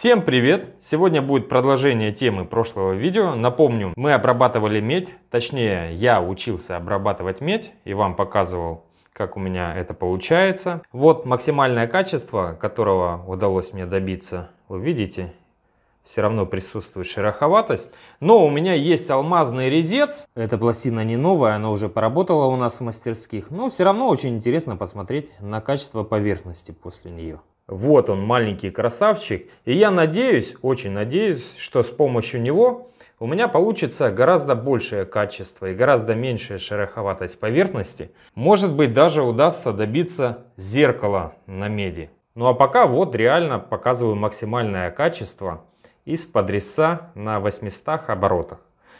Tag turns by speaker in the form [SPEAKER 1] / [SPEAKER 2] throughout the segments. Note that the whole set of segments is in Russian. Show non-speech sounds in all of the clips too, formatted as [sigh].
[SPEAKER 1] Всем привет! Сегодня будет продолжение темы прошлого видео. Напомню, мы обрабатывали медь, точнее я учился обрабатывать медь и вам показывал, как у меня это получается. Вот максимальное качество, которого удалось мне добиться, вы видите, все равно присутствует шероховатость. Но у меня есть алмазный резец. Эта пластина не новая, она уже поработала у нас в мастерских. Но все равно очень интересно посмотреть на качество поверхности после нее. Вот он, маленький красавчик. И я надеюсь, очень надеюсь, что с помощью него у меня получится гораздо большее качество и гораздо меньшая шероховатость поверхности. Может быть, даже удастся добиться зеркала на меди. Ну а пока вот реально показываю максимальное качество из под резца на 800 оборотах.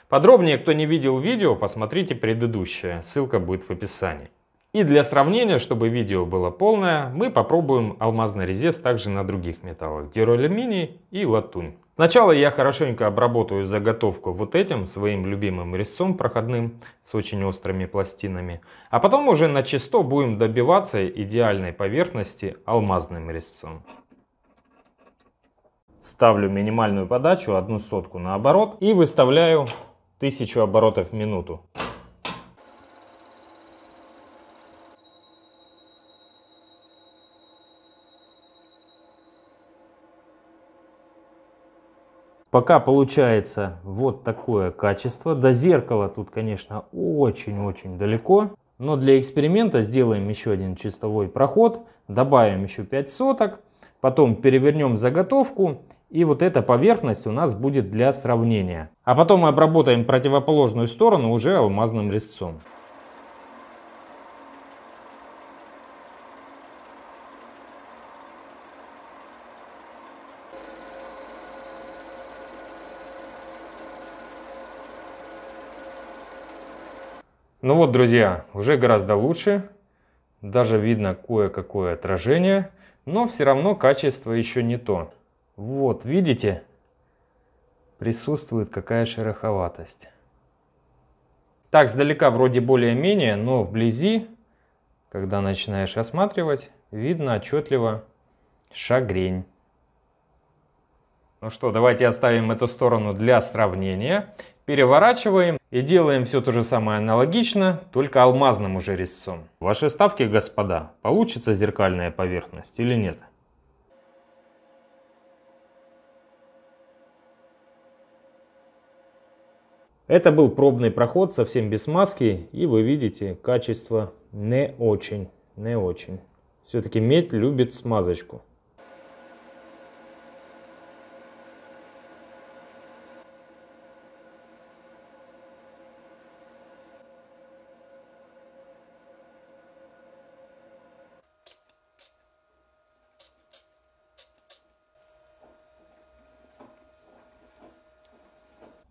[SPEAKER 1] Подробнее, кто не видел видео, посмотрите предыдущее, ссылка будет в описании. И для сравнения, чтобы видео было полное, мы попробуем алмазный резец также на других металлах. Деролюминий и латунь. Сначала я хорошенько обработаю заготовку вот этим своим любимым резцом проходным с очень острыми пластинами. А потом уже на чисто будем добиваться идеальной поверхности алмазным резцом. Ставлю минимальную подачу, одну сотку на оборот и выставляю тысячу оборотов в минуту. Пока получается вот такое качество. До зеркала тут, конечно, очень-очень далеко. Но для эксперимента сделаем еще один чистовой проход, добавим еще 5 соток, потом перевернем заготовку, и вот эта поверхность у нас будет для сравнения. А потом мы обработаем противоположную сторону уже алмазным резцом. Ну вот, друзья, уже гораздо лучше. Даже видно кое-какое отражение, но все равно качество еще не то. Вот, видите, присутствует какая шероховатость. Так, сдалека вроде более-менее, но вблизи, когда начинаешь осматривать, видно отчетливо шагрень. Ну что, давайте оставим эту сторону для сравнения. Переворачиваем и делаем все то же самое аналогично, только алмазным уже резцом. Ваши ставки, господа, получится зеркальная поверхность или нет? Это был пробный проход, совсем без маски, и вы видите, качество не очень, не очень. Все-таки медь любит смазочку.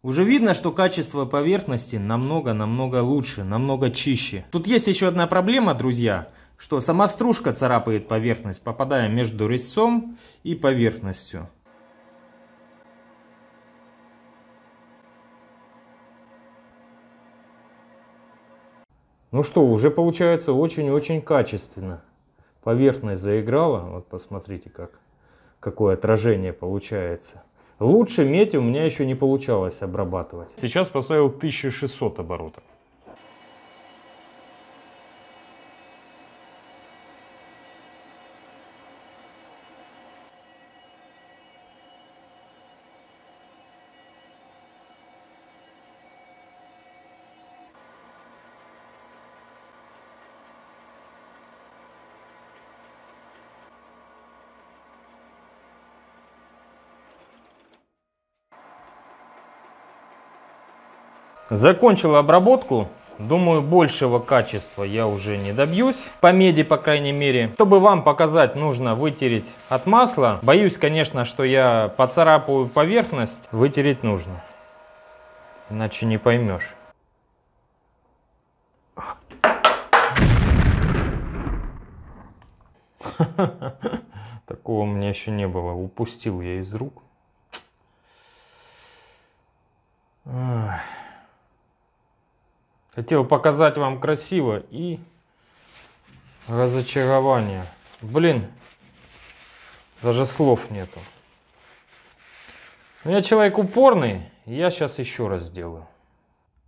[SPEAKER 1] Уже видно, что качество поверхности намного-намного лучше, намного чище. Тут есть еще одна проблема, друзья, что сама стружка царапает поверхность, попадая между резцом и поверхностью. Ну что, уже получается очень-очень качественно. Поверхность заиграла, вот посмотрите, как, какое отражение получается. Лучше медь у меня еще не получалось обрабатывать. Сейчас поставил 1600 оборотов. Закончил обработку. Думаю, большего качества я уже не добьюсь, по меди, по крайней мере. Чтобы вам показать, нужно вытереть от масла. Боюсь, конечно, что я поцарапаю поверхность. Вытереть нужно, иначе не поймешь. [laughs] Такого у меня еще не было. Упустил я из рук. Ах. Хотел показать вам красиво и разочарование. Блин, даже слов нету. Но ну, я человек упорный, я сейчас еще раз сделаю.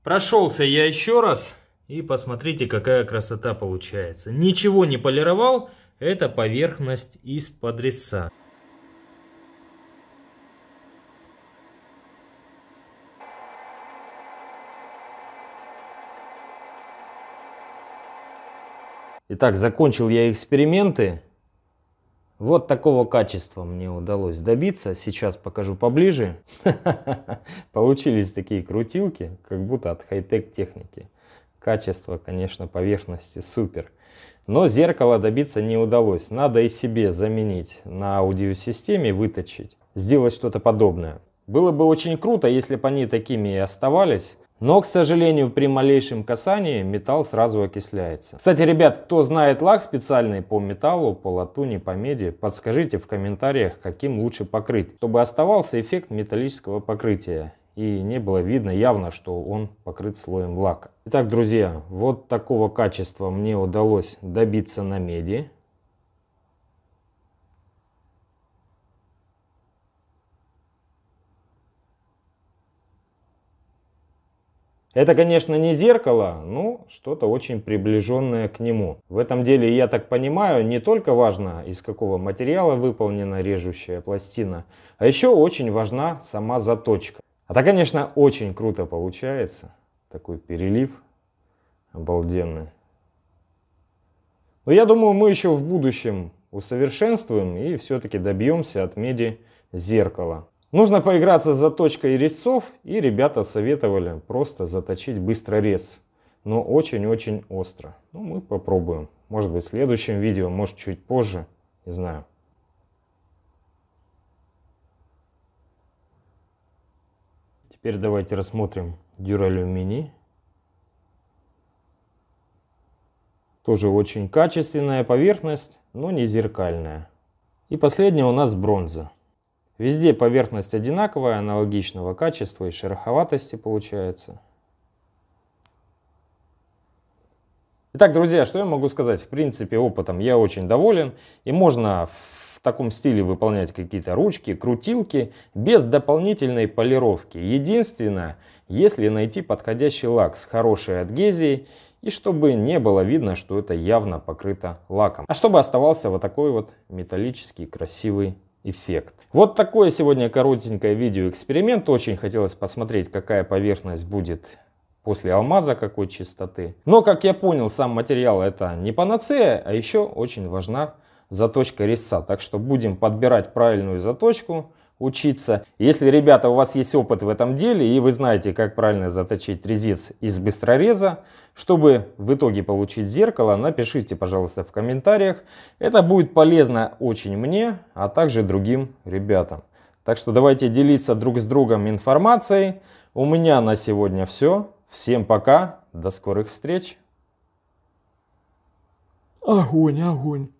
[SPEAKER 1] Прошелся я еще раз, и посмотрите, какая красота получается. Ничего не полировал, это поверхность из-под резца. Итак, закончил я эксперименты. Вот такого качества мне удалось добиться. Сейчас покажу поближе. [laughs] Получились такие крутилки, как будто от хай-тек техники. Качество, конечно, поверхности супер. Но зеркало добиться не удалось. Надо и себе заменить на аудиосистеме, выточить, сделать что-то подобное. Было бы очень круто, если бы они такими и оставались. Но, к сожалению, при малейшем касании металл сразу окисляется. Кстати, ребят, кто знает лак специальный по металлу, по латуни, по меди, подскажите в комментариях, каким лучше покрыть, чтобы оставался эффект металлического покрытия и не было видно явно, что он покрыт слоем лака. Итак, друзья, вот такого качества мне удалось добиться на меди. Это, конечно, не зеркало, но что-то очень приближенное к нему. В этом деле, я так понимаю, не только важно, из какого материала выполнена режущая пластина, а еще очень важна сама заточка. А то, конечно, очень круто получается. Такой перелив обалденный. Но я думаю, мы еще в будущем усовершенствуем и все-таки добьемся от меди зеркала. Нужно поиграться с заточкой резцов, и ребята советовали просто заточить быстро рез, но очень-очень остро. Ну, мы попробуем. Может быть, в следующем видео, может, чуть позже, не знаю. Теперь давайте рассмотрим дюралюминий. Тоже очень качественная поверхность, но не зеркальная. И последняя у нас бронза. Везде поверхность одинаковая, аналогичного качества и шероховатости получается. Итак, друзья, что я могу сказать? В принципе, опытом я очень доволен. И можно в таком стиле выполнять какие-то ручки, крутилки без дополнительной полировки. Единственное, если найти подходящий лак с хорошей адгезией и чтобы не было видно, что это явно покрыто лаком. А чтобы оставался вот такой вот металлический красивый эффект. Вот такое сегодня коротенькое видеоэксперимент. Очень хотелось посмотреть, какая поверхность будет после алмаза какой чистоты. Но, как я понял, сам материал это не панацея, а еще очень важна заточка резца. Так что будем подбирать правильную заточку, учиться. Если, ребята, у вас есть опыт в этом деле и вы знаете, как правильно заточить резец из быстрореза, чтобы в итоге получить зеркало, напишите, пожалуйста, в комментариях. Это будет полезно очень мне, а также другим ребятам. Так что давайте делиться друг с другом информацией. У меня на сегодня все. Всем пока, до скорых встреч. Огонь, огонь.